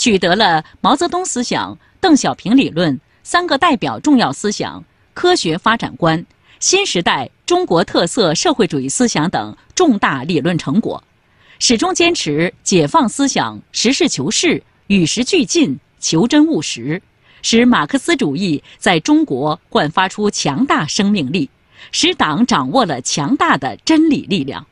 取得了毛泽东思想、邓小平理论、“三个代表”重要思想、科学发展观、新时代中国特色社会主义思想等重大理论成果，始终坚持解放思想、实事求是、与时俱进、求真务实，使马克思主义在中国焕发出强大生命力，使党掌握了强大的真理力量。